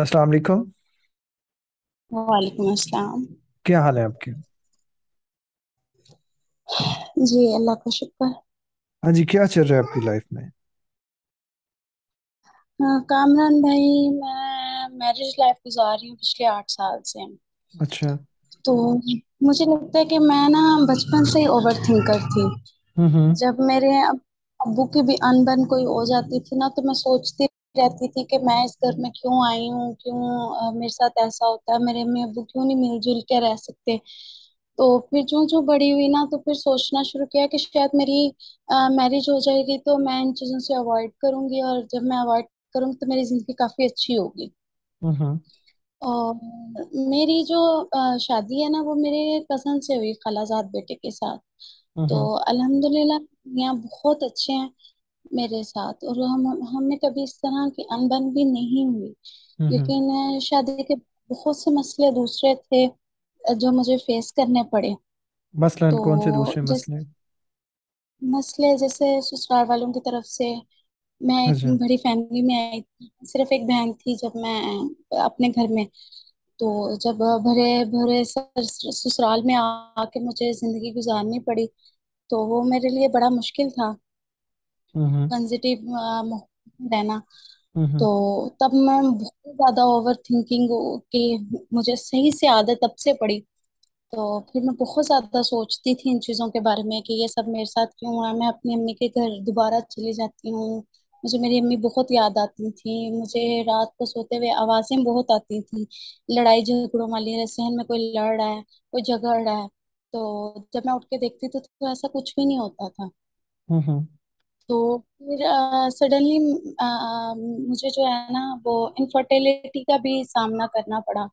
अस्सलाम वालेकुम वालेकुम अस्सलाम क्या हाल है आपके जी अल्लाह का शुक्र हाँ जी क्या चल रहा है आपकी लाइफ में हाँ, कामरान भाई मैं मैरिज लाइफ गुजार रही हूँ पिछले आठ साल से अच्छा तो मुझे लगता है कि मैं ना बचपन से ही ओवर थिंकर थी हम्म, हम्म। जब मेरे अब अब्बू की भी अनबन कोई हो जाती थी ना तो मैं सोचती रहती थी कि मैं इस घर में क्यों आई हूँ क्यों मेरे साथ ऐसा होता है मेरे अम्मी अबू क्यों नहीं मिलजुल के रह सकते तो फिर जो जो बड़ी हुई ना तो फिर सोचना शुरू किया कि शायद मेरी मैरिज हो जाएगी तो मैं इन चीज़ों से अवॉइड करूंगी और जब मैं अवॉइड करूंगी तो मेरी जिंदगी काफ़ी अच्छी होगी और मेरी जो शादी है ना वो मेरे कजन से हुई खालाजाद बेटे के साथ तो अल्हम्दुलिल्लाह यहाँ बहुत अच्छे हैं मेरे साथ और हम हमें कभी इस तरह की अनबन भी नहीं हुई लेकिन शादी के बहुत से मसले दूसरे थे जो मुझे फेस करने पड़े मसलन तो कौन से दूसरे मसले मसले जैसे ससुराल वालों की तरफ से मैं एक अच्छा। बड़ी फैमिली में आई सिर्फ एक बहन थी जब मैं अपने घर में तो जब भरे भरे ससुराल में आके मुझे जिंदगी गुजारनी पड़ी तो वो मेरे लिए बड़ा मुश्किल था रहना तो तब मैं बहुत ज्यादा ओवर थिंकिंग की मुझे सही से आदत तब से पड़ी तो फिर मैं बहुत ज्यादा सोचती थी इन चीजों के बारे में कि ये सब मेरे साथ क्यों हुआ मैं अपनी अम्मी के घर दोबारा चली जाती हूँ मुझे मेरी अम्मी बहुत याद आती थी मुझे रात को सोते हुए आवाजें बहुत आती थी लड़ाई झगड़ों वाली सहन में कोई लड़ रहा है कोई झगड़ रहा है तो जब मैं उठ के देखती थी तो, तो ऐसा कुछ भी नहीं होता था तो फिर सडनली मुझे जो है ना वो इनफर्टिलिटी का भी सामना करना पड़ा आ,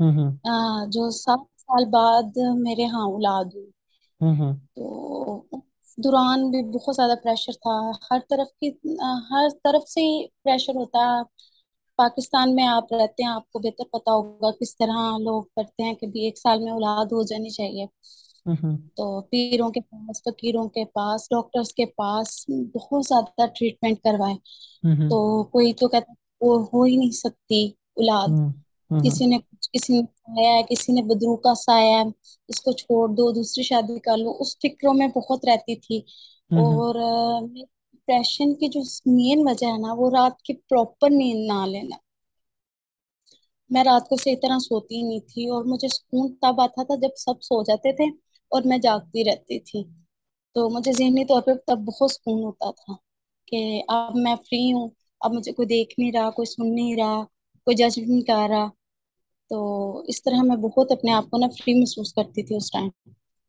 हम्म, हम्म। जो सात साल बाद मेरे हाँ औलाद हुई हम्म, तो दौरान भी बहुत ज्यादा प्रेशर था हर तरफ की हर तरफ से ही प्रेशर होता है पाकिस्तान में आप रहते हैं आपको बेहतर पता होगा किस तरह लोग करते हैं कि भी एक साल में औलाद हो जानी चाहिए Mm-hmm. तो पीरों के पास फकीरों के पास डॉक्टर्स के पास बहुत ज्यादा ट्रीटमेंट करवाए mm-hmm. तो कोई तो कहता वो हो ही नहीं सकती औलाद mm-hmm. किसी ने कुछ किसी ने खाया है किसी ने बदरू का साया है इसको छोड़ दो दूसरी शादी कर लो उस फिक्रों में बहुत रहती थी और डिप्रेशन की जो मेन वजह है ना वो रात की प्रॉपर नींद ना लेना मैं रात को सही तरह सोती नहीं थी और मुझे सुकून तब आता था जब सब सो जाते थे और मैं जागती रहती थी तो मुझे जहनी तौर पर तब बहुत सुकून होता था कि अब मैं फ्री हूँ अब मुझे कोई देख नहीं रहा कोई सुन नहीं रहा कोई जज नहीं कर रहा तो इस तरह मैं बहुत अपने आप को ना फ्री महसूस करती थी उस टाइम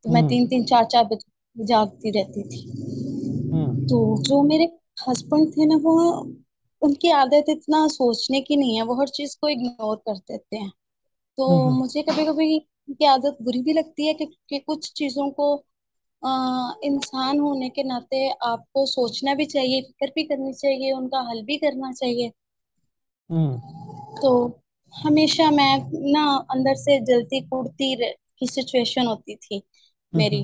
तो मैं हम्म। तीन तीन चार चार बजे जागती रहती थी हम्म। तो जो मेरे हस्बैंड थे ना वो उनकी आदत इतना सोचने की नहीं है वो हर चीज को इग्नोर कर देते हैं तो हम्म, मुझे कभी कभी की आदत बुरी भी लगती है क्योंकि कुछ चीजों को इंसान होने के नाते आपको सोचना भी चाहिए फिक्र भी करनी चाहिए उनका हल भी करना चाहिए हम्म। तो हमेशा मैं ना अंदर से जलती कूदती की सिचुएशन होती थी मेरी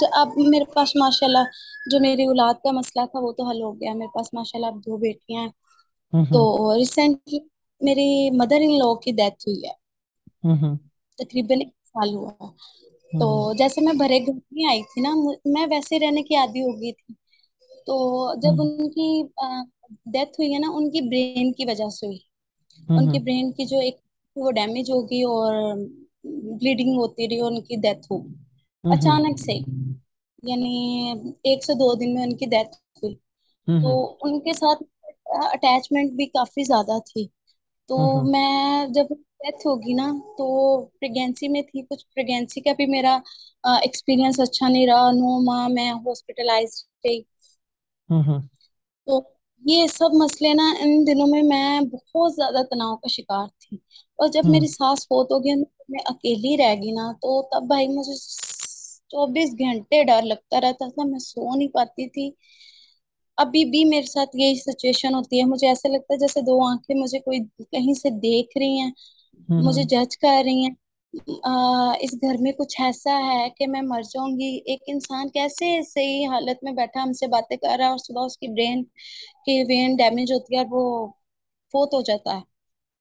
तो अब मेरे पास माशाल्लाह जो मेरी औलाद का मसला था वो तो हल हो गया मेरे पास माशाल्लाह अब दो बेटियां हैं तो रिसेंटली मेरी मदर इन लॉ की डेथ हुई है हम्म, हम्म। तकरीबन एक साल हुआ हम्म। तो जैसे मैं भरे घर में आई थी ना मैं वैसे रहने की आदि हो गई थी तो जब उनकी डेथ हुई है ना उनकी ब्रेन की वजह से हुई उनकी ब्रेन की जो एक वो डैमेज होगी और ब्लीडिंग होती रही और उनकी डेथ हो अचानक से यानी एक से दो दिन में उनकी डेथ हुई तो उनके साथ अटैचमेंट भी काफी ज्यादा थी तो हम्म, हम्म। मैं जब डेथ होगी ना तो प्रेगनेंसी में थी कुछ प्रेगनेंसी का भी मेरा एक्सपीरियंस अच्छा नहीं रहा नो माँ मैं हॉस्पिटलाइज रही हम्म, तो ये सब मसले ना इन दिनों में मैं बहुत ज्यादा तनाव का शिकार थी और जब मेरी सास फोत हो गई मैं अकेली रह गई ना तो तब भाई मुझे चौबीस घंटे डर लगता रहता था मैं सो नहीं पाती थी अभी भी मेरे साथ यही सिचुएशन होती है मुझे ऐसा लगता है जैसे दो आंखें मुझे कोई कहीं से देख रही हैं हम्म। मुझे जज कर रही हैं इस घर में कुछ ऐसा है कि मैं मर जाऊंगी एक इंसान कैसे सही हालत में बैठा हमसे बातें कर रहा है और सुबह उसकी ब्रेन की वेन डैमेज होती है और वो फोत हो जाता है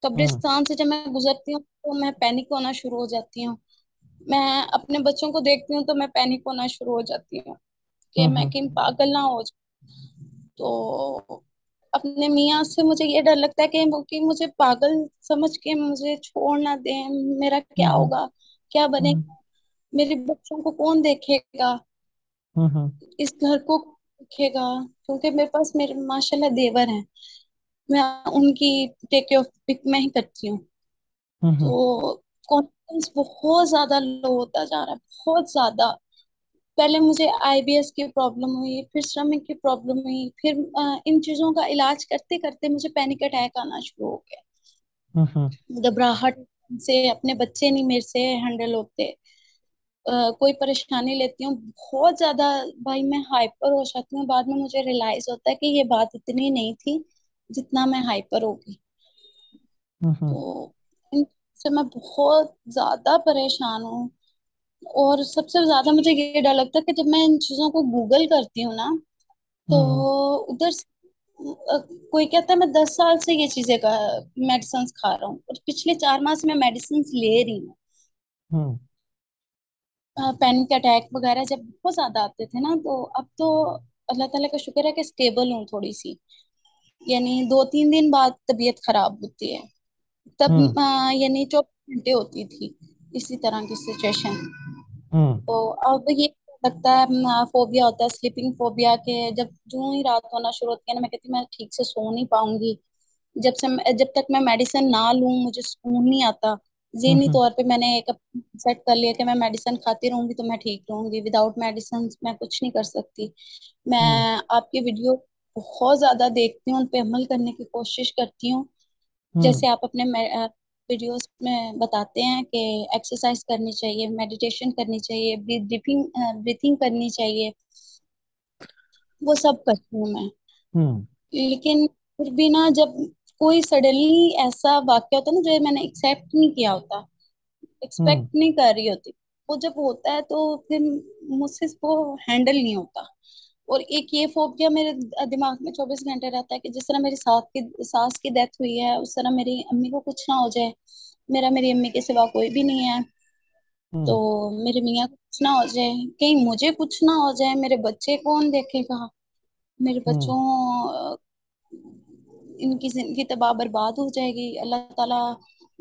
कब्रिस्तान से जब मैं गुजरती हूँ तो मैं पैनिक होना शुरू हो जाती हूँ मैं अपने बच्चों को देखती हूँ तो मैं पैनिक होना शुरू हो जाती हूँ कि हम्म, मैं हम्म। किन पागल ना हो तो अपने मियाँ से मुझे ये डर लगता है कि कि मुझे पागल समझ के मुझे छोड़ ना दे मेरा क्या हम्म। होगा क्या बनेगा हम्म। मेरे बच्चों को कौन देखेगा हम्म, इस घर को देखेगा क्योंकि मेरे पास मेरे माशाल्लाह देवर हैं मैं उनकी टेक केयर पिक मैं ही करती हूँ तो कॉन्फिडेंस बहुत ज्यादा लो होता जा रहा है बहुत ज्यादा पहले मुझे आईबीएस की प्रॉब्लम हुई फिर श्रमिक की प्रॉब्लम हुई फिर आ, इन चीजों का इलाज करते करते मुझे पैनिक अटैक आना शुरू हो गया घबराहट से अपने बच्चे नहीं मेरे से हैंडल होते Uh, कोई परेशानी लेती हूँ बहुत ज्यादा भाई मैं हाइपर हो जाती हूँ बाद में मुझे रियलाइज होता है कि ये बात इतनी नहीं थी जितना मैं हाइपर होगी तो इनसे मैं बहुत ज्यादा परेशान हूँ और सबसे ज्यादा मुझे ये डर लगता है कि जब मैं इन चीजों को गूगल करती हूँ ना तो हम्म। उधर कोई कहता है मैं दस साल से ये चीजें का मेडिसिन खा रहा हूँ और पिछले चार माह से मैं मेडिसिन ले रही हूँ पैनिक हम्म। अटैक वगैरह जब बहुत ज्यादा आते थे ना तो अब तो अल्लाह ताला का शुक्र है कि स्टेबल हूँ थोड़ी सी यानी दो तीन दिन बाद तबीयत खराब होती है तब हम्म। यानी चौबीस घंटे होती थी इसी तरह की सिचुएशन हम्म। तो अब ये लगता है फोबिया हम्म, हाँ, होता है स्लीपिंग फोबिया के जब जो ही रात होना शुरू होती है ना मैं कहती मैं ठीक से सो नहीं पाऊंगी जब से जब तक मैं मेडिसिन ना लू मुझे सुकून नहीं आता जहनी हम्म, तौर पे मैंने एक सेट कर लिया कि मैं मेडिसिन खाती रहूंगी तो मैं ठीक रहूंगी विदाउट मेडिसिन मैं कुछ नहीं कर सकती मैं आपकी वीडियो बहुत ज्यादा देखती हूँ उन पर अमल करने की कोशिश करती हूँ जैसे आप अपने वीडियोस में बताते हैं कि एक्सरसाइज करनी चाहिए मेडिटेशन करनी चाहिए ब्रीथिंग ब्रीथिंग करनी चाहिए वो सब करती हूँ मैं हम्म। लेकिन फिर भी ना जब कोई सडनली ऐसा वाक्य होता ना जो मैंने एक्सेप्ट नहीं किया होता एक्सपेक्ट हम्म। नहीं कर रही होती वो जब होता है तो फिर मुझसे वो हैंडल नहीं होता और एक ये फोबिया मेरे दिमाग में चौबीस घंटे रहता है कि जिस तरह मेरी सास की सास की डेथ हुई है उस तरह मेरी अम्मी को कुछ ना हो जाए मेरा मेरी अम्मी के सिवा कोई भी नहीं है हम्म। तो मेरे मियाँ को कुछ ना हो जाए कहीं मुझे कुछ ना हो जाए मेरे बच्चे कौन देखेगा मेरे हम्म। बच्चों इनकी जिंदगी तबाह बर्बाद हो जाएगी अल्लाह ताला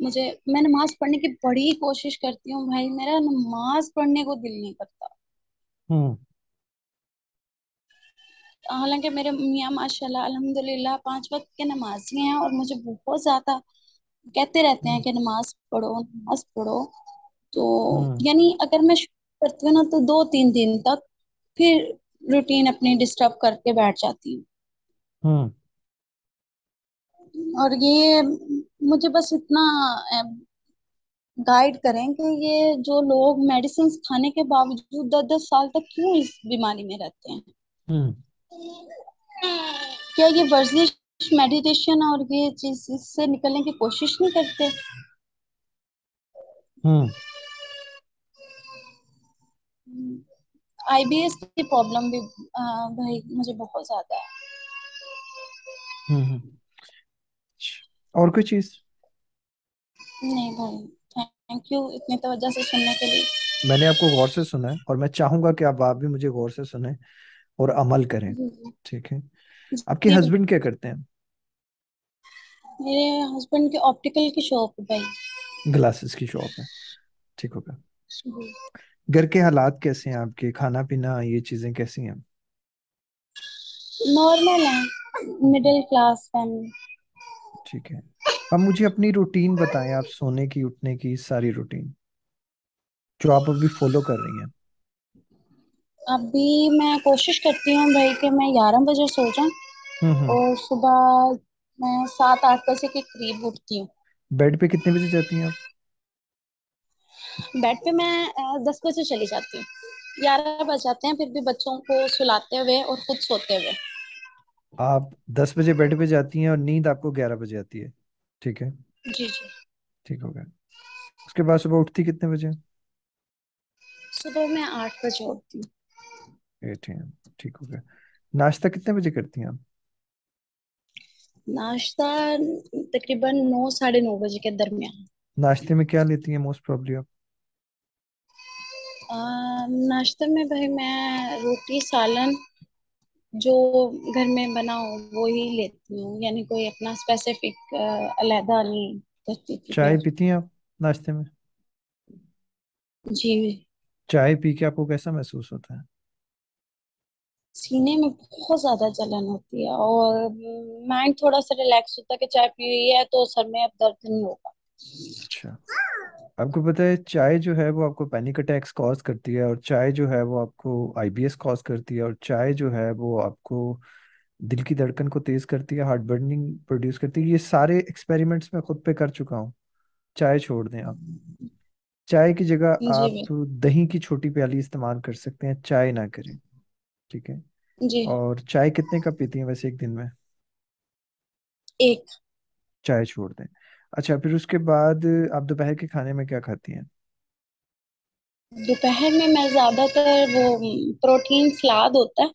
मुझे मैं नमाज पढ़ने की बड़ी कोशिश करती हूँ भाई मेरा नमाज पढ़ने को दिल नहीं करता हम्म। हालांकि मेरे मियाँ माशाल्लाह अल्हम्दुलिल्लाह पांच वक्त के नमाजी हैं और मुझे बहुत ज़्यादा कहते रहते हैं कि हम्म। नमाज पढ़ो नमाज पढ़ो तो हम्म। यानी अगर मैं शुरू करती हूँ ना तो दो तीन दिन तक फिर रूटीन अपनी डिस्टर्ब करके बैठ जाती हूँ हम्म। और ये मुझे बस इतना गाइड करें कि ये जो लोग मेडिसिन खाने के बावजूद दस दस साल तक क्यों इस बीमारी में रहते हैं क्या ये वर्जिश मेडिटेशन और ये चीज इससे निकलने की कोशिश नहीं करते हम्म आईबीएस की प्रॉब्लम भी भाई मुझे बहुत ज्यादा है हम्म, हम्म। और कोई चीज नहीं भाई थैंक यू इतने तवज्जो से सुनने के लिए मैंने आपको गौर से सुना है और मैं चाहूंगा कि आप आप भी मुझे गौर से सुने और अमल करें ठीक है आपके हस्बैंड क्या करते हैं मेरे हस्बैंड के ऑप्टिकल की शॉप है भाई ग्लासेस की शॉप है ठीक होगा घर के हालात कैसे हैं आपके खाना पीना ये चीजें कैसी हैं नॉर्मल है मिडिल क्लास फैमिली ठीक है अब मुझे अपनी रूटीन बताएं आप सोने की उठने की सारी रूटीन जो आप अभी फॉलो कर रही हैं अभी मैं कोशिश करती हूँ भाई कि मैं ग्यारह बजे सो जाऊँ हम्म, हम्म। और सुबह मैं सात आठ बजे के करीब उठती हूँ बेड पे कितने बजे जाती हैं आप बेड पे मैं दस बजे चली जाती हूँ ग्यारह बज जाते हैं फिर भी बच्चों को सुलाते हुए और खुद सोते हुए आप दस बजे बेड पे जाती हैं और नींद आपको ग्यारह बजे आती है ठीक है जी जी ठीक हो गया उसके बाद सुबह उठती कितने बजे सुबह मैं आठ बजे उठती हूँ एट एम ठीक हो गया नाश्ता कितने बजे करती हैं आप नाश्ता तकरीबन नौ साढ़े नौ बजे के दरमियान नाश्ते में क्या लेती हैं मोस्ट प्रॉब्ली आप नाश्ते में भाई मैं रोटी सालन जो घर में बना हो वो ही लेती हूँ यानी कोई अपना स्पेसिफिक अलहदा नहीं करती चाय पीती हैं आप नाश्ते में जी चाय पी के आपको कैसा महसूस होता है सीने में बहुत ज्यादा जलन होती है और माइंड थोड़ा सा रिलैक्स होता है कि चाय पी रही है तो सर में अब दर्द नहीं होगा अच्छा आपको पता है चाय जो है वो आपको पैनिक अटैक्स कॉज करती है और चाय जो है वो आपको आईबीएस कॉज करती है और चाय जो है वो आपको दिल की धड़कन को तेज करती है हार्ट बर्निंग प्रोड्यूस करती है ये सारे एक्सपेरिमेंट्स मैं खुद पे कर चुका हूँ चाय छोड़ दें आप चाय की जगह आप दही की छोटी प्याली इस्तेमाल कर सकते हैं चाय ना करें ठीक है जी और चाय कितने कप पीती है वैसे एक दिन में एक चाय छोड़ दें अच्छा फिर उसके बाद आप दोपहर के खाने में क्या खाती हैं दोपहर में मैं ज्यादातर वो प्रोटीन सलाद होता है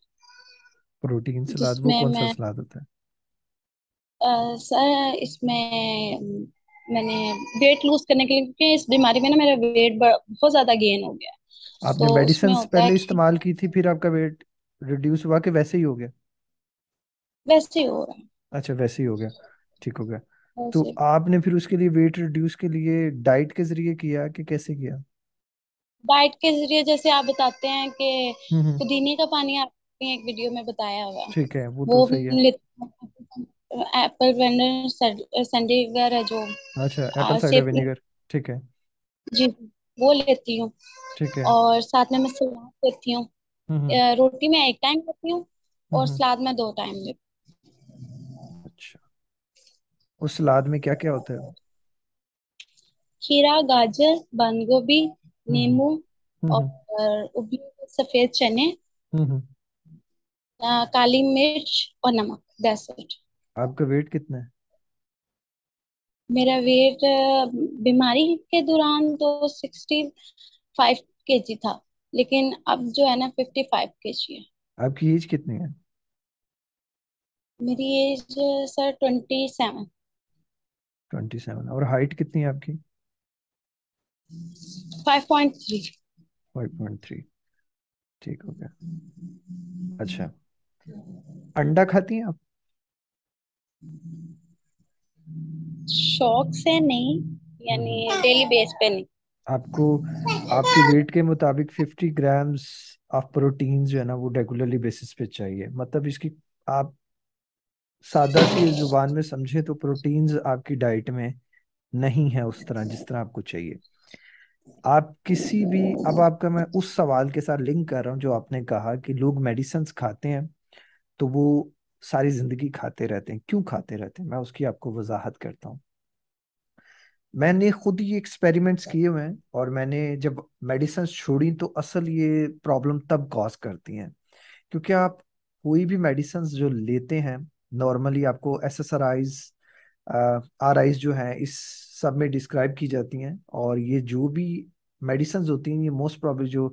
प्रोटीन सलाद वो जिसमें कौन सा मैं सलाद होता है अ, सर इसमें मैंने वेट लूज करने के लिए क्योंकि इस बीमारी में ना मेरा वेट बहुत ज्यादा गेन हो गया है आपने तो उसमें मेडिसिन होता है पहले कि इस्तेमाल की थी फिर आपका वेट रिड्यूस हुआ कि वैसे ही हो गया वैसे ही हो रहा है अच्छा वैसे ही हो गया ठीक हो गया तो आपने फिर उसके लिए वेट रिड्यूस के लिए डाइट के जरिए किया कि कैसे किया डाइट के जरिए जैसे आप बताते हैं कि हम्म, हम्म। पुदीने का पानी आपने एक वीडियो में बताया हुआ ठीक है वो तो सही है एप्पल विनेगर संडे है जो अच्छा एप्पल साइडर विनेगर ठीक है जी वो लेती हूँ ठीक है और साथ में मैं सलाद लेती हूँ रोटी में एक टाइम देती हूँ और सलाद में दो टाइम देती अच्छा उस सलाद में क्या क्या होता है खीरा गाजर बंद गोभी नींबू और उबले सफेद चने काली मिर्च और नमक दैट्स इट आपका वेट कितना है मेरा वेट बीमारी के दौरान तो सिक्सटी फाइव के था लेकिन अब जो है ना फिफ्टी फाइव के जी है आपकी एज कितनी है मेरी age sir twenty seven twenty seven और हाइट कितनी है आपकी five point three five point three ठीक हो गया अच्छा अंडा खाती हैं आप शौक से नहीं यानी डेली बेस पे नहीं आपको आपकी वेट के मुताबिक 50 ग्राम्स ऑफ प्रोटीन जो है ना वो रेगुलरली बेसिस पे चाहिए मतलब इसकी आप सादा सी जुबान में समझे तो प्रोटीन्स आपकी डाइट में नहीं है उस तरह जिस तरह आपको चाहिए आप किसी भी अब आपका मैं उस सवाल के साथ लिंक कर रहा हूँ जो आपने कहा कि लोग मेडिसिन खाते हैं तो वो सारी जिंदगी खाते रहते हैं क्यों खाते रहते हैं मैं उसकी आपको वजाहत करता हूँ मैंने खुद ये एक्सपेरिमेंट्स किए हुए हैं और मैंने जब मेडिसिन छोड़ी तो असल ये प्रॉब्लम तब कॉज करती हैं क्योंकि आप कोई भी मेडिसिन जो लेते हैं नॉर्मली आपको S S R Is R Is जो हैं इस सब में डिस्क्राइब की जाती हैं और ये जो भी मेडिसिन होती हैं ये मोस्ट प्रॉब्ली जो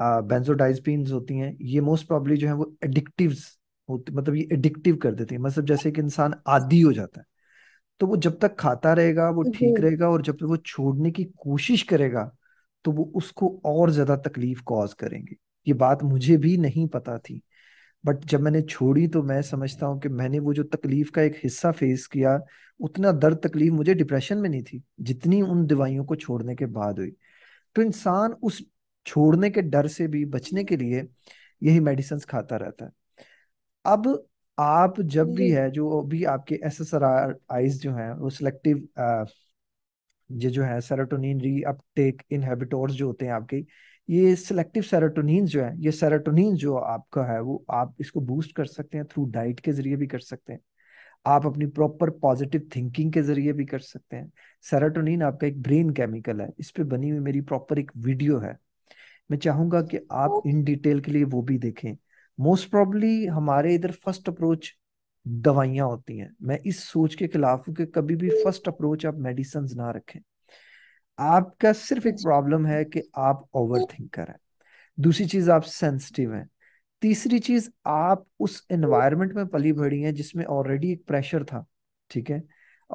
बेंजोडाइजपिन होती हैं ये मोस्ट प्रॉब्ली जो है वो एडिक्टिव होती मतलब ये एडिक्टिव कर देती है मतलब जैसे कि इंसान आदि हो जाता है तो वो जब तक खाता रहेगा वो ठीक रहेगा और जब तक वो छोड़ने की कोशिश करेगा तो वो उसको और ज्यादा तकलीफ कॉज करेंगे ये बात मुझे भी नहीं पता थी बट जब मैंने छोड़ी तो मैं समझता हूँ कि मैंने वो जो तकलीफ का एक हिस्सा फेस किया उतना दर्द तकलीफ मुझे डिप्रेशन में नहीं थी जितनी उन दवाइयों को छोड़ने के बाद हुई तो इंसान उस छोड़ने के डर से भी बचने के लिए यही मेडिसिन खाता रहता है अब आप जब भी है जो भी आपके S S R R Is जो है वो सिलेक्टिव ये जो है सेरोटोनिन री अपटेक इनहेबिटोर्स जो होते हैं आपके ये सिलेक्टिव सेरोटोनिन जो है ये सेरोटोनिन जो आपका है वो आप इसको बूस्ट कर सकते हैं थ्रू डाइट के जरिए भी कर सकते हैं आप अपनी प्रॉपर पॉजिटिव थिंकिंग के जरिए भी कर सकते हैं सेरोटोनिन आपका एक ब्रेन केमिकल है इस पर बनी हुई मेरी प्रॉपर एक वीडियो है मैं चाहूंगा कि आप इन डिटेल के लिए वो भी देखें मोस्ट प्रॉब्ली हमारे इधर फर्स्ट अप्रोच दवाइयां होती हैं मैं इस सोच के खिलाफ हूँ कि कभी भी फर्स्ट अप्रोच आप मेडिसिन ना रखें आपका सिर्फ एक प्रॉब्लम अच्छा। है कि आप ओवर थिंकर करें दूसरी चीज आप सेंसिटिव हैं तीसरी चीज आप उस एनवायरमेंट में पली बढ़ी हैं जिसमें ऑलरेडी एक प्रेशर था ठीक है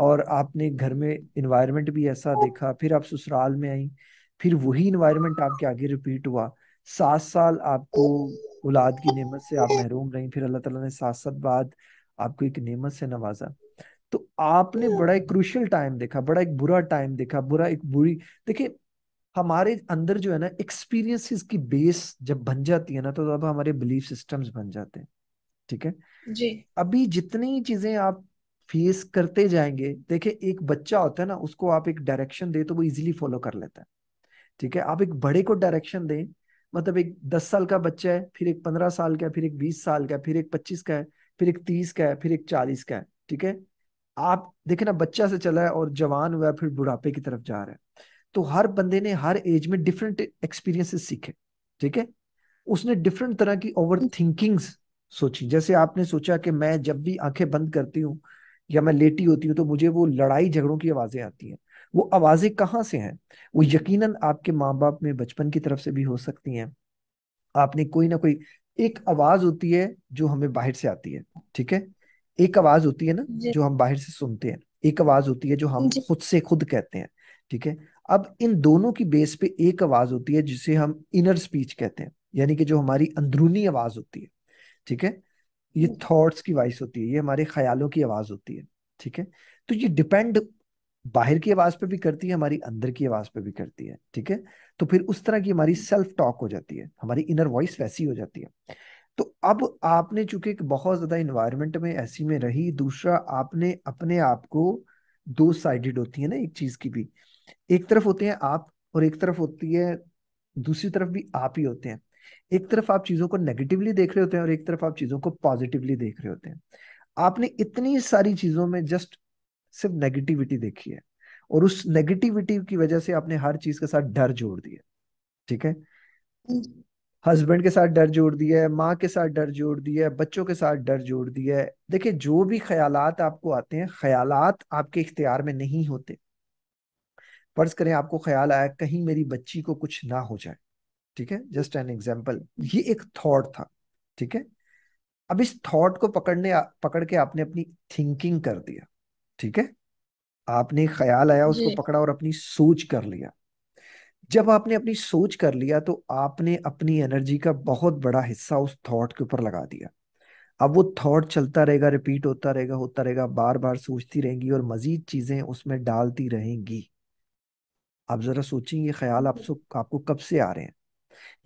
और आपने घर में इन्वायरमेंट भी ऐसा देखा फिर आप ससुराल में आई फिर वही इन्वायरमेंट आपके आगे रिपीट हुआ सात साल आपको औलाद की नेमत से आप महरूम रही फिर अल्लाह ताला ने सात साल बाद आपको एक नेमत से नवाजा तो आपने बड़ा एक क्रूशल टाइम देखा बड़ा एक बुरा टाइम देखा बुरा एक बुरी देखिए हमारे अंदर जो है ना एक्सपीरियंसेस की बेस जब बन जाती है ना तो अब हमारे बिलीफ सिस्टम्स बन जाते हैं ठीक है जी अभी जितनी चीजें आप फेस करते जाएंगे देखिए एक बच्चा होता है ना उसको आप एक डायरेक्शन दे तो वो इजीली फॉलो कर लेता है ठीक है आप एक बड़े को डायरेक्शन दें मतलब एक दस साल का बच्चा है फिर एक पंद्रह साल का है फिर एक बीस साल का है फिर एक पच्चीस का है फिर एक तीस का है फिर एक चालीस का है ठीक है आप देखे ना बच्चा से चला है और जवान हुआ है फिर बुढ़ापे की तरफ जा रहा है तो हर बंदे ने हर एज में डिफरेंट एक्सपीरियंसेस सीखे ठीक है उसने डिफरेंट तरह की ओवर थिंकिंग्स सोची जैसे आपने सोचा कि मैं जब भी आंखें बंद करती हूँ या मैं लेटी होती हूँ तो मुझे वो लड़ाई झगड़ों की आवाजें आती हैं वो आवाज़ें कहाँ से हैं वो यकीनन आपके माँ बाप में बचपन की तरफ से भी हो सकती हैं आपने कोई ना कोई एक आवाज़ होती है जो हमें बाहर से आती है ठीक है एक आवाज़ होती है ना जो हम बाहर से सुनते हैं एक आवाज़ होती है जो हम खुद से खुद कहते हैं ठीक है अब इन दोनों की बेस पे एक आवाज़ होती है जिसे हम इनर स्पीच कहते हैं यानी कि जो हमारी अंदरूनी आवाज़ होती है ठीक है ये थॉट्स की वॉइस होती है ये हमारे ख्यालों की आवाज़ होती है ठीक है तो ये डिपेंड बाहर की आवाज पे भी करती है हमारी अंदर की आवाज पे भी करती है ठीक है तो फिर उस तरह की हमारी सेल्फ हम्म। टॉक हो जाती है हमारी इनर वॉइस वैसी हो जाती है तो अब आपने चूंकि एक बहुत ज्यादा इन्वायरमेंट में ऐसी में रही दूसरा आपने अपने आप को दो साइडेड होती है ना एक चीज की भी एक तरफ होते हैं आप और एक तरफ होती है दूसरी तरफ भी आप ही होते हैं एक तरफ आप चीजों को नेगेटिवली देख रहे होते हैं और एक तरफ आप चीजों को पॉजिटिवली देख रहे होते हैं आपने इतनी सारी चीजों में जस्ट सिर्फ नेगेटिविटी देखी है और उस नेगेटिविटी की वजह से आपने हर चीज के साथ डर जोड़ दिया ठीक है हस्बैंड के साथ डर जोड़ दिया है माँ के साथ डर जोड़ दिया है बच्चों के साथ डर जोड़ दिया है देखिए जो भी ख्यालात आपको आते हैं ख्यालात आपके इख्तियार में नहीं होते फर्ज करें आपको ख्याल आया कहीं मेरी बच्ची को कुछ ना हो जाए ठीक है जस्ट एन एग्जाम्पल ये एक थॉट था ठीक है अब इस थॉट को पकड़ने पकड़ के आपने अपनी थिंकिंग कर दिया ठीक है आपने ख्याल आया उसको पकड़ा और अपनी सोच कर लिया जब आपने अपनी सोच कर लिया तो आपने अपनी एनर्जी का बहुत बड़ा हिस्सा उस थॉट के ऊपर लगा दिया अब वो थॉट चलता रहेगा रिपीट होता रहेगा होता रहेगा बार बार सोचती रहेंगी और मजीद चीजें उसमें डालती रहेंगी आप जरा सोचें ये ख्याल सो, आपको कब से आ रहे हैं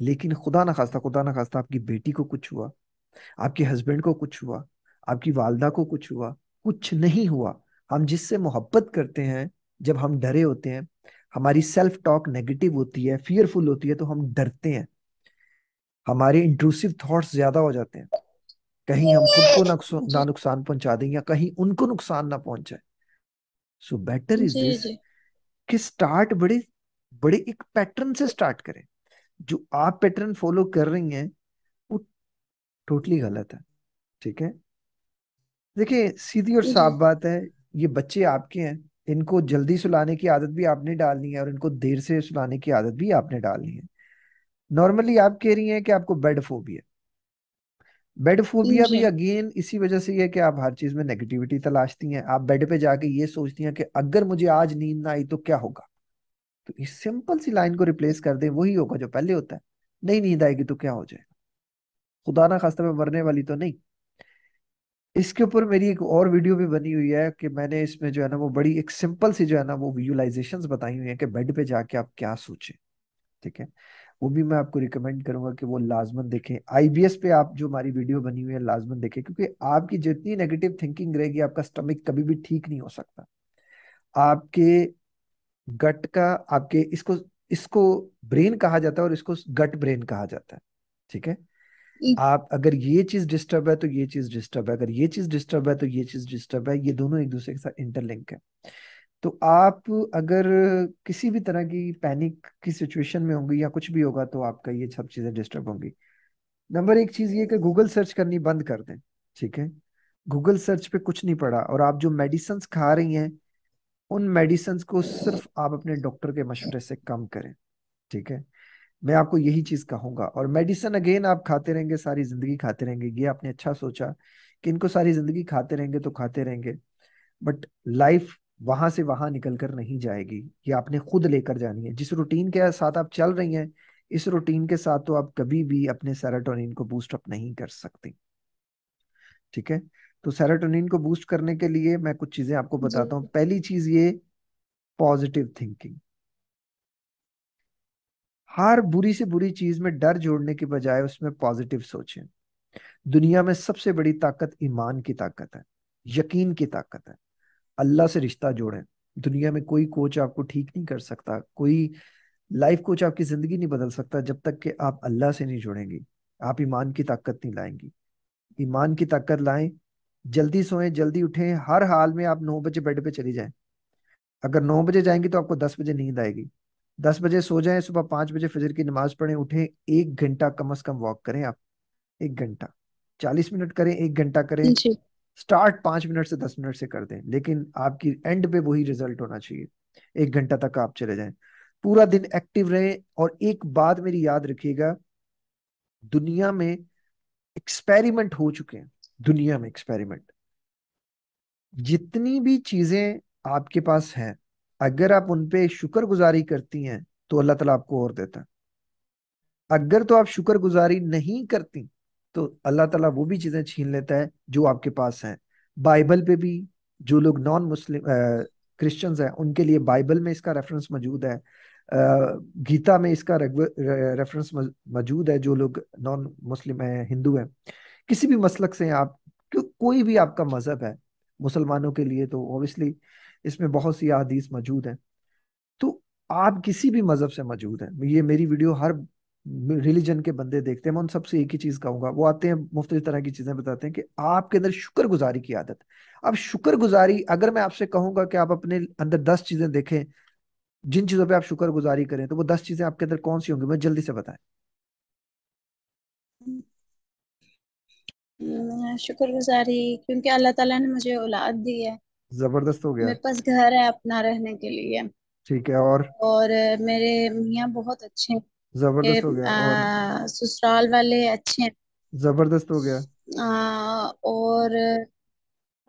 लेकिन खुदा ना खास्ता खुदा ना खास्ता आपकी बेटी को कुछ हुआ आपके हस्बैंड को कुछ हुआ आपकी वालदा को कुछ हुआ कुछ नहीं हुआ हम जिससे मोहब्बत करते हैं जब हम डरे होते हैं हमारी सेल्फ टॉक नेगेटिव होती है फियरफुल होती है तो हम डरते हैं हमारे इंट्रूसिव थॉट्स ज्यादा हो जाते हैं कहीं हम खुद को ना नुकसान पहुंचा दें या कहीं उनको नुकसान ना पहुंचाए सो बेटर इज दिस कि स्टार्ट बड़े बड़े एक पैटर्न से स्टार्ट करें जो आप पैटर्न फॉलो कर रही हैं वो टोटली गलत है ठीक है देखिए सीधी और साफ बात है ये बच्चे आपके हैं इनको जल्दी सुलाने की आदत भी आपने डालनी है और इनको देर से सुलाने की आदत भी आपने डालनी है नॉर्मली आप कह रही हैं कि आपको बेड फोबिया बेड फोबिया भी अगेन इसी वजह से है कि आप हर चीज में नेगेटिविटी तलाशती हैं आप बेड पे जाके ये सोचती हैं कि अगर मुझे आज नींद ना आई तो क्या होगा तो इस सिंपल सी लाइन को रिप्लेस कर दें वही होगा जो पहले होता है नहीं नींद आएगी तो क्या हो जाएगा खुदा ना खास्ता में मरने वाली तो नहीं इसके ऊपर मेरी एक और वीडियो भी बनी हुई है कि मैंने इसमें जो है ना वो बड़ी एक सिंपल सी जो है ना वो विजुअलाइजेशंस बताई हुई है कि बेड पे जाके आप क्या सोचें ठीक है वो भी मैं आपको रिकमेंड करूंगा कि वो लाजमन देखें आईबीएस पे आप जो हमारी वीडियो बनी हुई है लाजमन देखें क्योंकि आपकी जितनी नेगेटिव थिंकिंग रहेगी आपका स्टमक कभी भी ठीक नहीं हो सकता आपके गट का आपके इसको इसको ब्रेन कहा जाता है और इसको गट ब्रेन कहा जाता है ठीक है आप अगर ये चीज डिस्टर्ब है तो ये चीज डिस्टर्ब है अगर ये चीज डिस्टर्ब है तो ये चीज डिस्टर्ब है ये दोनों एक दूसरे के साथ इंटरलिंक है तो आप अगर किसी भी तरह की पैनिक की सिचुएशन में होंगी या कुछ भी होगा तो आपका ये सब चीजें डिस्टर्ब होंगी नंबर एक चीज ये कि गूगल सर्च करनी बंद कर दें ठीक है गूगल सर्च पे कुछ नहीं पड़ा और आप जो मेडिसन्स खा रही हैं उन मेडिसन्स को सिर्फ आप अपने डॉक्टर के मशवरे से कम करें ठीक है मैं आपको यही चीज कहूंगा और मेडिसिन अगेन आप खाते रहेंगे सारी जिंदगी खाते रहेंगे ये आपने अच्छा सोचा कि इनको सारी जिंदगी खाते रहेंगे तो खाते रहेंगे बट लाइफ वहां से वहां निकल कर नहीं जाएगी ये आपने खुद लेकर जानी है जिस रूटीन के साथ आप चल रही हैं इस रूटीन के साथ तो आप कभी भी अपने सेराटोनिन को बूस्ट अप नहीं कर सकते ठीक है तो सेराटोनिन को बूस्ट करने के लिए मैं कुछ चीजें आपको बताता हूँ पहली चीज ये पॉजिटिव थिंकिंग हर बुरी से बुरी चीज में डर जोड़ने के बजाय उसमें पॉजिटिव सोचें दुनिया में सबसे बड़ी ताकत ईमान की ताकत है यकीन की ताकत है अल्लाह से रिश्ता जोड़ें दुनिया में कोई कोच आपको ठीक नहीं कर सकता कोई लाइफ कोच आपकी जिंदगी नहीं बदल सकता जब तक कि आप अल्लाह से नहीं जुड़ेंगी आप ईमान की ताकत नहीं लाएंगी ईमान की ताकत लाएं जल्दी सोएं जल्दी उठें हर हाल में आप नौ बजे बेड पे चली जाएं अगर नौ बजे जाएंगी तो आपको दस बजे नींद आएगी दस बजे सो जाएं सुबह पांच बजे फजर की नमाज पढ़ें उठें एक घंटा कम अज कम वॉक करें आप एक घंटा चालीस मिनट करें एक घंटा करें स्टार्ट पांच मिनट से दस मिनट से कर दें लेकिन आपकी एंड पे वही रिजल्ट होना चाहिए एक घंटा तक आप चले जाएं पूरा दिन एक्टिव रहें और एक बात मेरी याद रखिएगा दुनिया में एक्सपेरिमेंट हो चुके हैं दुनिया में एक्सपेरिमेंट जितनी भी चीजें आपके पास हैं अगर आप उन पे शुक्रगुजारी करती हैं तो अल्लाह ताला आपको और देता है अगर तो आप शुक्रगुजारी नहीं करती तो अल्लाह ताला वो भी चीज़ें छीन लेता है जो आपके पास हैं बाइबल पे भी जो लोग नॉन मुस्लिम क्रिश्चन हैं उनके लिए बाइबल में इसका रेफरेंस मौजूद है गीता में इसका रेफरेंस मौजूद है जो लोग नॉन मुस्लिम हैं हिंदू हैं किसी भी मसलक से आप कोई भी आपका मज़हब है मुसलमानों के लिए तो ऑब्वियसली इसमें बहुत सी अदीस मौजूद हैं तो आप किसी भी मज़हब से मौजूद हैं ये मेरी वीडियो हर रिलीजन के बंदे देखते हैं मैं उन सबसे एक ही चीज़ कहूंगा वो आते हैं मुफ्त तरह की चीज़ें बताते हैं कि आपके अंदर शुक्रगुजारी की आदत अब शुक्रगुजारी अगर मैं आपसे कहूंगा कि आप अपने अंदर दस चीज़ें देखें जिन चीज़ों पर आप शुक्रगुजारी करें तो वो दस चीज़ें आपके अंदर कौन सी होंगी मैं जल्दी से बताएं हम्म, शुक्रगुजारी क्योंकि अल्लाह ताला ने मुझे औलाद दी है जबरदस्त हो गया मेरे पास घर है अपना रहने के लिए ठीक है और और मेरे मियाँ बहुत अच्छे हैं जबरदस्त हो गया और ससुराल वाले अच्छे हैं जबरदस्त हो गया आ, और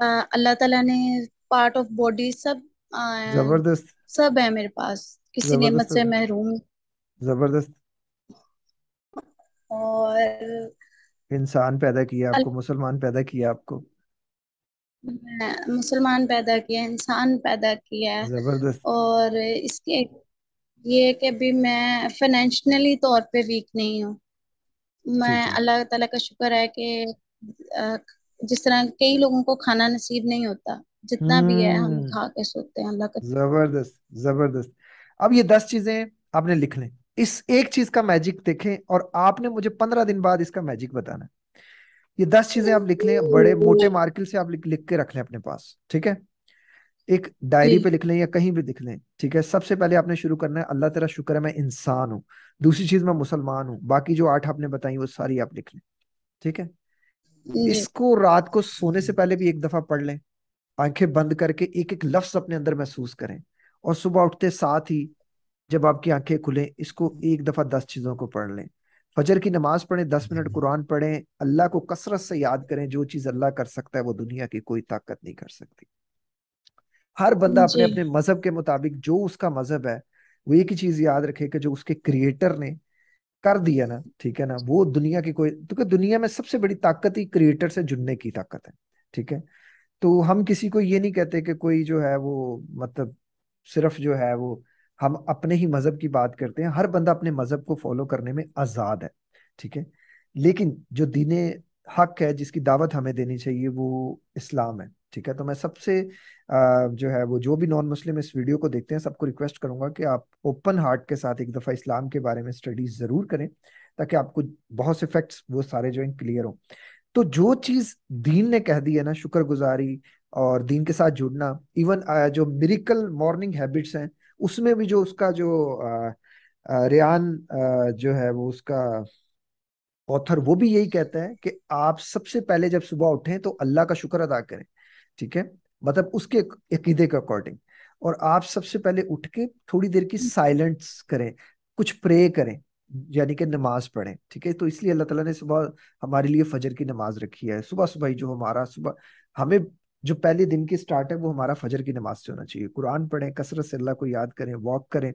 अल्लाह ताला ने पार्ट ऑफ बॉडी सब आ, जबरदस्त सब है मेरे पास किसी नेमत से महरूम जबरदस्त और इंसान पैदा किया आपको मुसलमान पैदा किया आपको मुसलमान पैदा किया इंसान पैदा किया है और इसके ये कि भी मैं फाइनेंशियली तौर पे वीक नहीं हूँ मैं अल्लाह ताला का शुक्र है कि जिस तरह कई लोगों को खाना नसीब नहीं होता जितना भी है हम हम्म। खा के सोते हैं अल्लाह का जबरदस्त जबरदस्त अब ये दस चीजें आपने लिख लें इस एक चीज का मैजिक देखें और आपने मुझे पंद्रह दिन बाद इसका मैजिक बताना ये दस चीजें आप लिख लें बड़े मोटे हम्म। मार्किल से आप लिख लिख के रख लें अपने पास ठीक है एक डायरी पे लिख लें या कहीं भी लिख लें ठीक है सबसे पहले आपने शुरू करना है अल्लाह तेरा शुक्र है मैं इंसान हूँ दूसरी चीज मैं मुसलमान हूँ बाकी जो आठ आपने बताई वो सारी आप लिख लें ठीक है इसको रात को सोने से पहले भी एक दफा पढ़ लें आंखें बंद करके एक एक लफ्ज अपने अंदर महसूस करें और सुबह उठते साथ ही जब आपकी आंखें खुलें इसको एक दफा दस चीजों को पढ़ लें फजर की नमाज पढ़ें दस मिनट हम्म। कुरान पढ़ें अल्लाह को कसरत से याद करें जो चीज़ अल्लाह कर सकता है वो दुनिया की कोई ताकत नहीं कर सकती हर बंदा अपने अपने मजहब के मुताबिक जो उसका मजहब है वो एक ही चीज़ याद रखे कि जो उसके क्रिएटर ने कर दिया ना ठीक है ना वो दुनिया की कोई क्योंकि तो दुनिया में सबसे बड़ी ताकत ही क्रिएटर से जुड़ने की ताकत है ठीक है तो हम किसी को ये नहीं कहते कि कोई जो है वो मतलब सिर्फ जो है वो हम अपने ही मजहब की बात करते हैं हर बंदा अपने मजहब को फॉलो करने में आज़ाद है ठीक है लेकिन जो दीन हक है जिसकी दावत हमें देनी चाहिए वो इस्लाम है ठीक है तो मैं सबसे जो है वो जो भी नॉन मुस्लिम इस वीडियो को देखते हैं सबको रिक्वेस्ट करूंगा कि आप ओपन हार्ट के साथ एक दफ़ा इस्लाम के बारे में स्टडीज ज़रूर करें ताकि आपको बहुत से फैक्ट्स वो सारे जो हैं क्लियर हों तो जो चीज़ दीन ने कह दी है ना शुक्रगुजारी और दीन के साथ जुड़ना इवन जो मिरिकल मॉर्निंग हैबिट्स हैं उसमें भी जो उसका जो रियान जो है वो उसका ऑथर वो भी यही कहता है कि आप सबसे पहले जब सुबह उठें तो अल्लाह का शुक्र अदा करें ठीक है मतलब उसके अकीदे के अकॉर्डिंग और आप सबसे पहले उठ के थोड़ी देर की साइलेंस करें कुछ प्रे करें यानी कि नमाज पढ़ें ठीक है तो इसलिए अल्लाह ताला ने सुबह हमारे लिए फजर की नमाज रखी है सुबह सुबह ही जो हमारा सुबह हमें जो पहले दिन की स्टार्ट है वो हमारा फजर की नमाज से होना चाहिए कुरान पढ़ें कसरत से अल्लाह को याद करें वॉक करें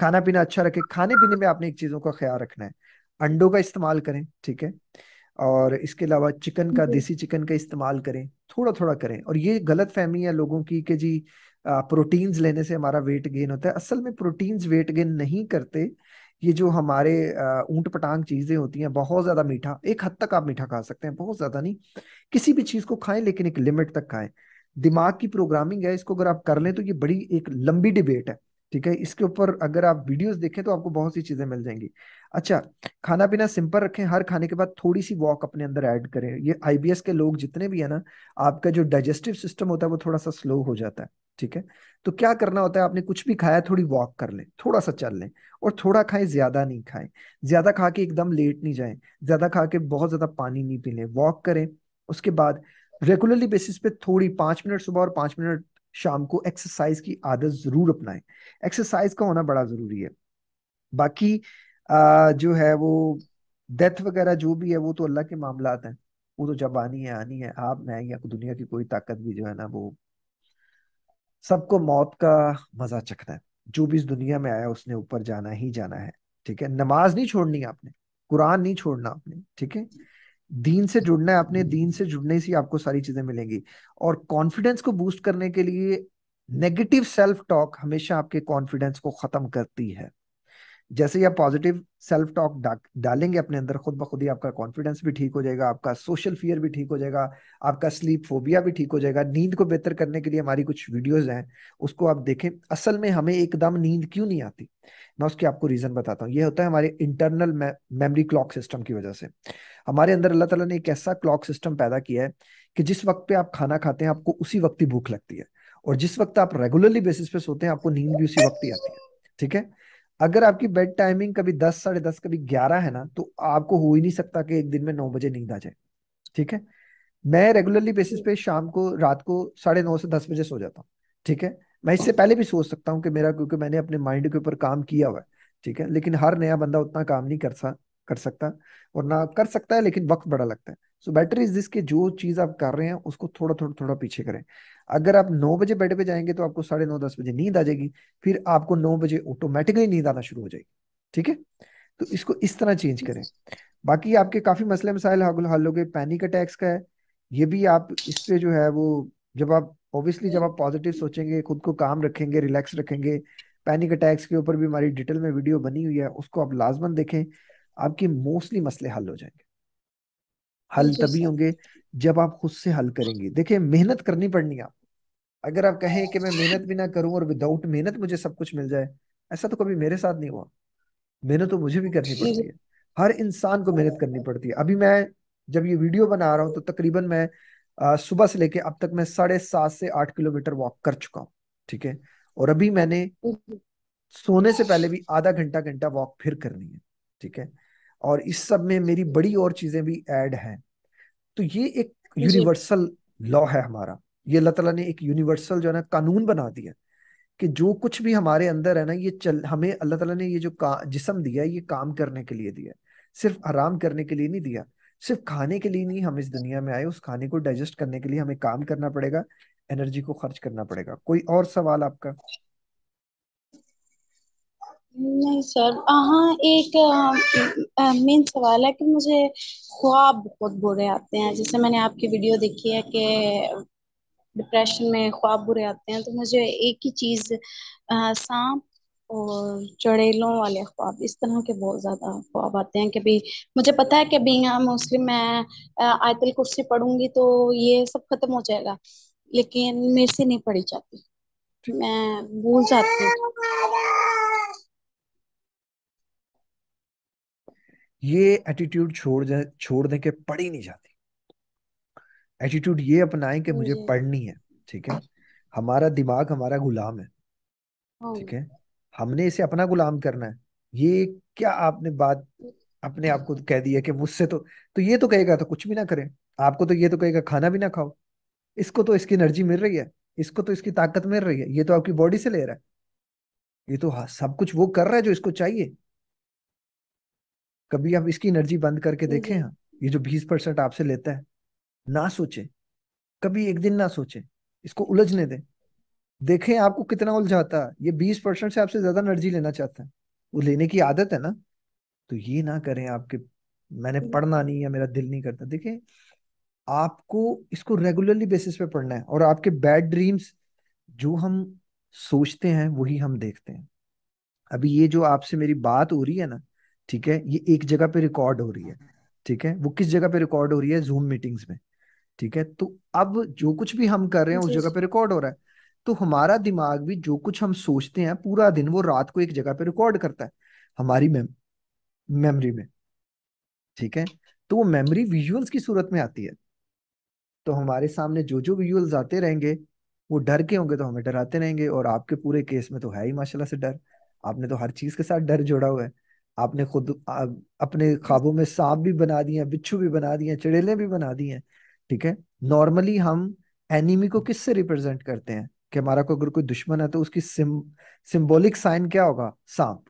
खाना पीना अच्छा रखें खाने पीने में आपने एक चीज़ों का ख्याल रखना है अंडों का इस्तेमाल करें ठीक है और इसके अलावा चिकन का देसी चिकन का इस्तेमाल करें थोड़ा थोड़ा करें और ये गलत फहमी है लोगों की कि जी प्रोटीन्स लेने से हमारा वेट गेन होता है असल में प्रोटीन्स वेट गेन नहीं करते ये जो हमारे ऊंट पटांग चीजें होती हैं बहुत ज्यादा मीठा एक हद तक आप मीठा खा सकते हैं बहुत ज्यादा नहीं किसी भी चीज को खाएं लेकिन एक लिमिट तक खाएं दिमाग की प्रोग्रामिंग है इसको अगर आप कर लें तो ये बड़ी एक लंबी डिबेट है ठीक है इसके ऊपर अगर आप वीडियोस देखें तो आपको बहुत सी चीजें मिल जाएंगी अच्छा खाना पीना सिंपल रखें हर खाने के बाद थोड़ी सी वॉक अपने अंदर ऐड करें ये आईबीएस के लोग जितने भी है ना आपका जो डाइजेस्टिव सिस्टम होता है वो थोड़ा सा स्लो हो जाता है ठीक है तो क्या करना होता है आपने कुछ भी खाया थोड़ी वॉक कर लें थोड़ा सा चल लें और थोड़ा खाएं ज्यादा नहीं खाएं ज्यादा खा के एकदम लेट नहीं जाएं ज्यादा खा के बहुत ज्यादा पानी नहीं पी लें वॉक करें उसके बाद रेगुलरली बेसिस पे थोड़ी पांच मिनट सुबह और पांच मिनट शाम को एक्सरसाइज की आदत जरूर अपनाएं एक्सरसाइज का होना बड़ा जरूरी है बाकी आ, जो है वो डेथ वगैरह जो भी है वो तो अल्लाह के मामला हैं वो तो जब आनी है आनी है आप मैं या दुनिया की कोई ताकत भी जो है ना वो सबको मौत का मजा चखना है जो भी इस दुनिया में आया उसने ऊपर जाना ही जाना है ठीक है नमाज नहीं छोड़नी आपने कुरान नहीं छोड़ना आपने ठीक है दीन से जुड़ना है आपने दीन से जुड़ने से आपको सारी चीजें मिलेंगी और कॉन्फिडेंस को बूस्ट करने के लिए नेगेटिव सेल्फ टॉक हमेशा आपके कॉन्फिडेंस को खत्म करती है जैसे ही आप पॉजिटिव सेल्फ टॉक डालेंगे अपने अंदर खुद ब खुद ही आपका कॉन्फिडेंस भी ठीक हो जाएगा आपका सोशल फियर भी ठीक हो जाएगा आपका स्लीप फोबिया भी ठीक हो जाएगा नींद को बेहतर करने के लिए हमारी कुछ वीडियोस हैं उसको आप देखें असल में हमें एकदम नींद क्यों नहीं आती मैं उसके आपको रीजन बताता हूँ ये होता है हमारे इंटरनल मेमोरी क्लॉक सिस्टम की वजह से हमारे अंदर अल्लाह तला ने एक ऐसा क्लॉक सिस्टम पैदा किया है कि जिस वक्त पे आप खाना खाते हैं आपको उसी वक्त ही भूख लगती है और जिस वक्त आप रेगुलरली बेसिस पे सोते हैं आपको नींद भी उसी वक्त ही आती है ठीक है अगर आपकी बेड टाइमिंग कभी दस साढ़े दस कभी ग्यारह है ना तो आपको हो ही नहीं सकता कि एक दिन में नौ बजे नींद आ जाए ठीक है मैं रेगुलरली बेसिस पे शाम को रात को साढ़े नौ से दस बजे सो जाता हूँ ठीक है मैं इससे पहले भी सोच सकता हूँ कि मेरा क्योंकि मैंने अपने माइंड के ऊपर काम किया हुआ है ठीक है लेकिन हर नया बंदा उतना काम नहीं कर सा कर सकता और ना कर सकता है लेकिन वक्त बड़ा लगता है सो बेटर इज दिस के जो चीज आप कर रहे हैं उसको थोड़ा थोड़ा थोड़ा पीछे करें अगर आप नौ बजे बेड पे जाएंगे तो आपको साढ़े नौ दस बजे नींद आ जाएगी फिर आपको नौ बजे ऑटोमेटिकली नींद आना शुरू हो जाएगी ठीक है तो इसको इस तरह चेंज करें बाकी आपके काफी मसले मसाइल हल हो गए पैनिक अटैक्स का है ये भी आप इस पे जो है वो जब आप ऑब्वियसली जब आप पॉजिटिव सोचेंगे खुद को काम रखेंगे रिलैक्स रखेंगे पैनिक अटैक्स के ऊपर भी हमारी डिटेल में वीडियो बनी हुई है उसको आप लाजमन देखें आपके मोस्टली मसले हल हो जाएंगे हल तभी होंगे जब आप खुद से हल करेंगे देखिए मेहनत करनी पड़नी आप अगर आप कहें कि मैं मेहनत भी ना करूं और विदाउट मेहनत मुझे सब कुछ मिल जाए ऐसा तो कभी मेरे साथ नहीं हुआ मेहनत तो मुझे भी करनी पड़ती है हर इंसान को मेहनत करनी पड़ती है अभी मैं जब ये वीडियो बना रहा हूँ तो तकरीबन मैं सुबह से लेके अब तक मैं साढ़े सात से आठ किलोमीटर वॉक कर चुका हूँ ठीक है और अभी मैंने सोने से पहले भी आधा घंटा घंटा वॉक फिर करनी है ठीक है और इस सब में मेरी बड़ी और चीजें भी ऐड हैं तो ये एक यूनिवर्सल लॉ है हमारा ये अल्लाह तला ने एक यूनिवर्सल जो है ना कानून बना दिया कि जो कुछ भी हमारे अंदर है ना ये चल हमें अल्लाह तला ने ये जो का जिसम दिया है ये काम करने के लिए दिया सिर्फ आराम करने के लिए नहीं दिया सिर्फ खाने के लिए नहीं हम इस दुनिया में आए उस खाने को डाइजेस्ट करने के लिए हमें काम करना पड़ेगा एनर्जी को खर्च करना पड़ेगा कोई और सवाल आपका नहीं सर हाँ एक मेन सवाल है कि मुझे ख्वाब बहुत बुरे आते हैं जैसे मैंने आपकी वीडियो देखी है कि डिप्रेशन में ख्वाब बुरे आते हैं तो मुझे एक ही चीज़ सांप और चड़ेलों वाले ख्वाब इस तरह के बहुत ज़्यादा ख्वाब आते हैं कभी मुझे पता है कि भाई हाँ मोस्टली मैं आयतल कुर्सी पढ़ूंगी तो ये सब खत्म हो जाएगा लेकिन मेरे से नहीं पढ़ी जाती मैं भूल जाती हूँ ये एटीट्यूड छोड़ छोड़ दे के पढ़ी नहीं जाती एटीट्यूड ये अपनाएं कि मुझे हम्म। पढ़नी है ठीक है हमारा दिमाग हमारा गुलाम है ठीक है हमने इसे अपना गुलाम करना है ये क्या आपने बात अपने आप को कह दिया कि मुझसे तो तो ये तो कहेगा तो कुछ भी ना करें आपको तो ये तो कहेगा खाना भी ना खाओ इसको तो इसकी एनर्जी मिल रही है इसको तो इसकी ताकत मिल रही है ये तो आपकी बॉडी से ले रहा है ये तो सब कुछ वो कर रहा है जो इसको चाहिए कभी आप इसकी एनर्जी बंद करके देखें हाँ ये जो बीस परसेंट आपसे लेता है ना सोचे कभी एक दिन ना सोचे इसको उलझने दें देखें आपको कितना उलझाता है ये बीस परसेंट से आपसे ज्यादा एनर्जी लेना चाहता है वो लेने की आदत है ना तो ये ना करें आपके मैंने पढ़ना नहीं या मेरा दिल नहीं करता देखें आपको इसको रेगुलरली बेसिस पे पढ़ना है और आपके बैड ड्रीम्स जो हम सोचते हैं वही हम देखते हैं अभी ये जो आपसे मेरी बात हो रही है ना ठीक है ये एक जगह पे रिकॉर्ड हो रही है ठीक है वो किस जगह पे रिकॉर्ड हो रही है जूम मीटिंग्स में ठीक है तो अब जो कुछ भी हम कर रहे हैं उस जगह पे रिकॉर्ड हो रहा है तो हमारा दिमाग भी जो कुछ हम सोचते हैं पूरा दिन वो रात को एक जगह पे रिकॉर्ड करता है हमारी मेम मेमोरी में ठीक है तो वो मेमोरी विजुअल्स की सूरत में आती है तो हमारे सामने जो जो विजुअल्स आते रहेंगे वो डर के होंगे तो हमें डराते रहेंगे और आपके पूरे केस में तो है ही माशाल्लाह से डर आपने तो हर चीज के साथ डर जोड़ा हुआ है आपने खुद अपने ख्वाबों में सांप भी बना दिए बिच्छू भी बना दिए चिड़ेलें भी बना दी हैं ठीक है नॉर्मली हम एनिमी को किससे रिप्रेजेंट करते हैं कि हमारा को अगर कोई दुश्मन है तो उसकी सिम सिम्बोलिक साइन क्या होगा सांप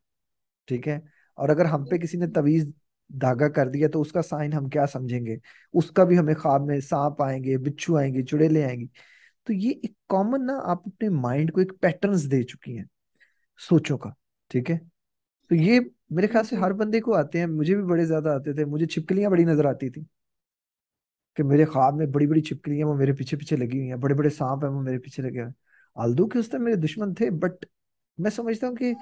ठीक है और अगर हम पे किसी ने तवीज धागा कर दिया तो उसका साइन हम क्या समझेंगे उसका भी हमें ख्वाब में सांप आएंगे बिच्छू आएंगे चुड़ेले आएंगे तो ये एक कॉमन ना आप अपने माइंड को एक पैटर्न्स दे चुकी हैं सोचों का ठीक है तो ये मेरे ख्याल से हर बंदे को आते हैं मुझे भी बड़े ज्यादा आते थे मुझे छिपकलियां बड़ी नजर आती थी कि मेरे ख्वाब में बड़ी बड़ी छिपकलियां वो मेरे पीछे पीछे लगी हुई हैं बड़े बड़े सांप हैं वो मेरे पीछे लगे हुए आलदू के उस टाइम मेरे दुश्मन थे बट मैं समझता हूँ कि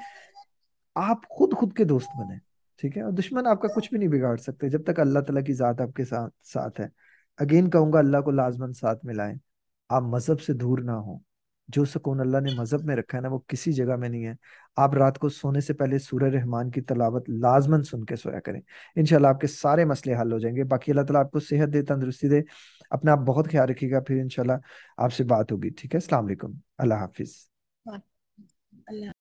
आप खुद खुद के दोस्त बने ठीक है और दुश्मन आपका कुछ भी नहीं बिगाड़ सकते जब तक अल्लाह तला की ज़ात आपके साथ साथ है अगेन कहूंगा अल्लाह को लाजमन साथ मिलाएं आप मजहब से दूर ना हो जो सुकून अल्लाह ने मजहब में रखा है ना वो किसी जगह में नहीं है आप रात को सोने से पहले सूर्य रहमान की तलावत लाजमन सुन के सोया करें इनशाला आपके सारे मसले हल हो जाएंगे बाकी अल्लाह तला आपको सेहत दे तंदरुस्ती दे अपना आप बहुत ख्याल रखिएगा फिर इनशाला आपसे बात होगी ठीक है असला हाफिज़